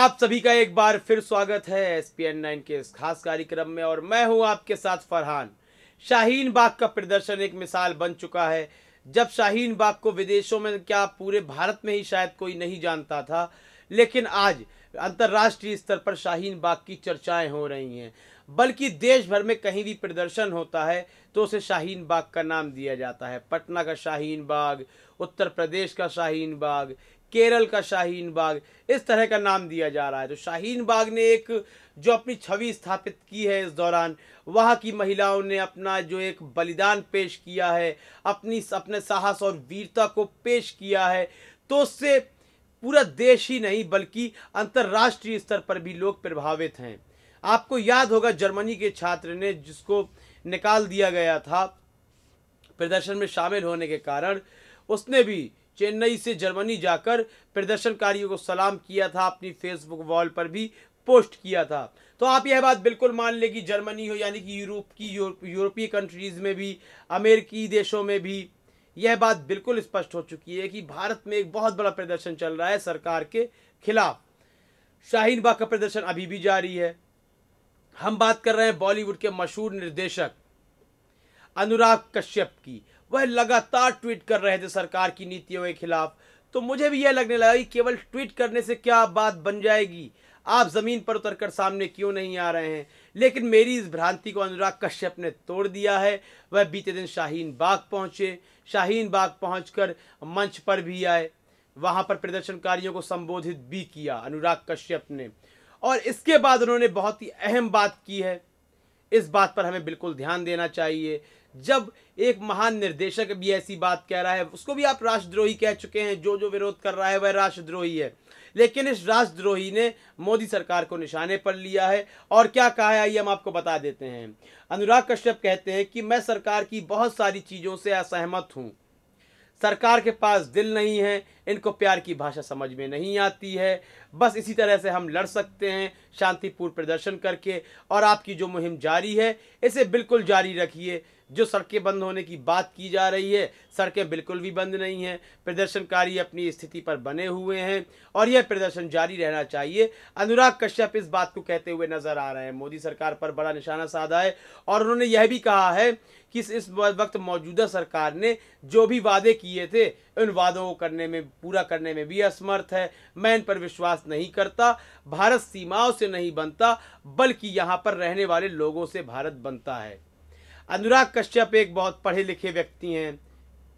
आप सभी का एक बार फिर स्वागत है एस पी एन नाइन के इस खास कार्यक्रम में और मैं हूं आपके साथ फरहान शाहीन बाग का प्रदर्शन एक मिसाल बन चुका है जब शाहीन बाग को विदेशों में क्या पूरे भारत में ही शायद कोई नहीं जानता था लेकिन आज अंतर्राष्ट्रीय स्तर पर शाहीन बाग की चर्चाएं हो रही हैं बल्कि देश भर में कहीं भी प्रदर्शन होता है तो उसे शाहीन बाग का नाम दिया जाता है पटना का शाहीन बाग उत्तर प्रदेश का शाहीन बाग केरल का शाहीन बाग इस तरह का नाम दिया जा रहा है तो शाहीन बाग ने एक जो अपनी छवि स्थापित की है इस दौरान वहाँ की महिलाओं ने अपना जो एक बलिदान पेश किया है अपनी अपने साहस और वीरता को पेश किया है तो उससे पूरा देश ही नहीं बल्कि अंतर्राष्ट्रीय स्तर पर भी लोग प्रभावित हैं आपको याद होगा जर्मनी के छात्र ने जिसको निकाल दिया गया था प्रदर्शन में शामिल होने के कारण उसने भी चेन्नई से जर्मनी जाकर प्रदर्शनकारियों को सलाम किया था अपनी फेसबुक वॉल पर भी पोस्ट किया था तो आप यह बात बिल्कुल मान लें कि जर्मनी हो यानी कि यूरोप की यूरोपीय कंट्रीज़ में भी अमेरिकी देशों में भी यह बात बिल्कुल स्पष्ट हो चुकी है कि भारत में एक बहुत बड़ा प्रदर्शन चल रहा है सरकार के खिलाफ शाहीन बाग का प्रदर्शन अभी भी जारी है हम बात कर रहे हैं बॉलीवुड के मशहूर निर्देशक अनुराग कश्यप की वह लगातार ट्वीट कर रहे थे सरकार की नीतियों के खिलाफ तो मुझे भी यह लगने लगा कि केवल ट्वीट करने से क्या बात बन जाएगी आप ज़मीन पर उतरकर सामने क्यों नहीं आ रहे हैं लेकिन मेरी इस भ्रांति को अनुराग कश्यप ने तोड़ दिया है वह बीते दिन शाहीन बाग पहुंचे शाहीन बाग पहुंचकर मंच पर भी आए वहां पर प्रदर्शनकारियों को संबोधित भी किया अनुराग कश्यप ने और इसके बाद उन्होंने बहुत ही अहम बात की है इस बात पर हमें बिल्कुल ध्यान देना चाहिए जब एक महान निर्देशक भी ऐसी बात कह रहा है उसको भी आप राष्ट्रद्रोही कह चुके हैं जो जो विरोध कर रहा है वह राष्ट्रद्रोही है लेकिन इस राष्ट्रद्रोही ने मोदी सरकार को निशाने पर लिया है और क्या कहा है ये हम आपको बता देते हैं अनुराग कश्यप कहते हैं कि मैं सरकार की बहुत सारी चीज़ों से असहमत हूँ सरकार के पास दिल नहीं है इनको प्यार की भाषा समझ में नहीं आती है बस इसी तरह से हम लड़ सकते हैं शांतिपूर्ण प्रदर्शन करके और आपकी जो मुहिम जारी है इसे बिल्कुल जारी रखिए जो सड़कें बंद होने की बात की जा रही है सड़कें बिल्कुल भी बंद नहीं हैं प्रदर्शनकारी अपनी स्थिति पर बने हुए हैं और यह प्रदर्शन जारी रहना चाहिए अनुराग कश्यप इस बात को कहते हुए नजर आ रहे हैं मोदी सरकार पर बड़ा निशाना साधा है और उन्होंने यह भी कहा है कि इस वक्त मौजूदा सरकार ने जो भी वादे किए थे उन वादों को करने में पूरा करने में भी असमर्थ है मैं इन पर विश्वास नहीं करता भारत सीमाओं से नहीं बनता बल्कि यहाँ पर रहने वाले लोगों से भारत बनता है अनुराग कश्यप एक बहुत पढ़े लिखे व्यक्ति हैं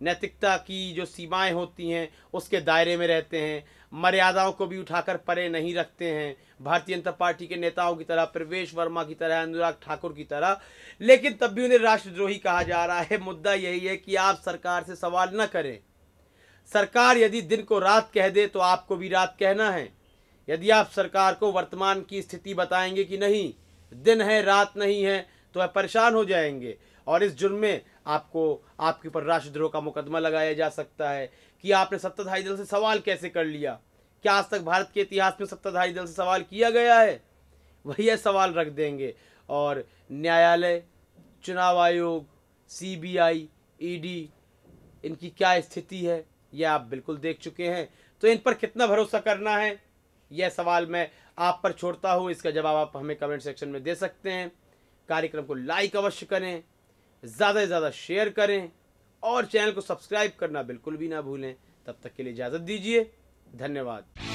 नैतिकता की जो सीमाएं होती हैं उसके दायरे में रहते हैं मर्यादाओं को भी उठाकर परे नहीं रखते हैं भारतीय जनता पार्टी के नेताओं की तरह प्रवेश वर्मा की तरह अनुराग ठाकुर की तरह लेकिन तब भी उन्हें राष्ट्रद्रोही कहा जा रहा है मुद्दा यही है कि आप सरकार से सवाल न करें सरकार यदि दिन को रात कह दे तो आपको भी रात कहना है यदि आप सरकार को वर्तमान की स्थिति बताएंगे कि नहीं दिन है रात नहीं है तो आप परेशान हो जाएंगे और इस जुर्म में आपको आपके ऊपर राष्ट्रद्रोह का मुकदमा लगाया जा सकता है कि आपने सत्ताधारी दल से सवाल कैसे कर लिया क्या आज तक भारत के इतिहास में सत्ताधारी दल से सवाल किया गया है वही सवाल रख देंगे और न्यायालय चुनाव आयोग सीबीआई ईडी इनकी क्या स्थिति है यह आप बिल्कुल देख चुके हैं तो इन पर कितना भरोसा करना है यह सवाल मैं आप पर छोड़ता हूँ इसका जवाब आप हमें कमेंट सेक्शन में दे सकते हैं कार्यक्रम को लाइक अवश्य करें ज़्यादा से ज़्यादा शेयर करें और चैनल को सब्सक्राइब करना बिल्कुल भी ना भूलें तब तक के लिए इजाज़त दीजिए धन्यवाद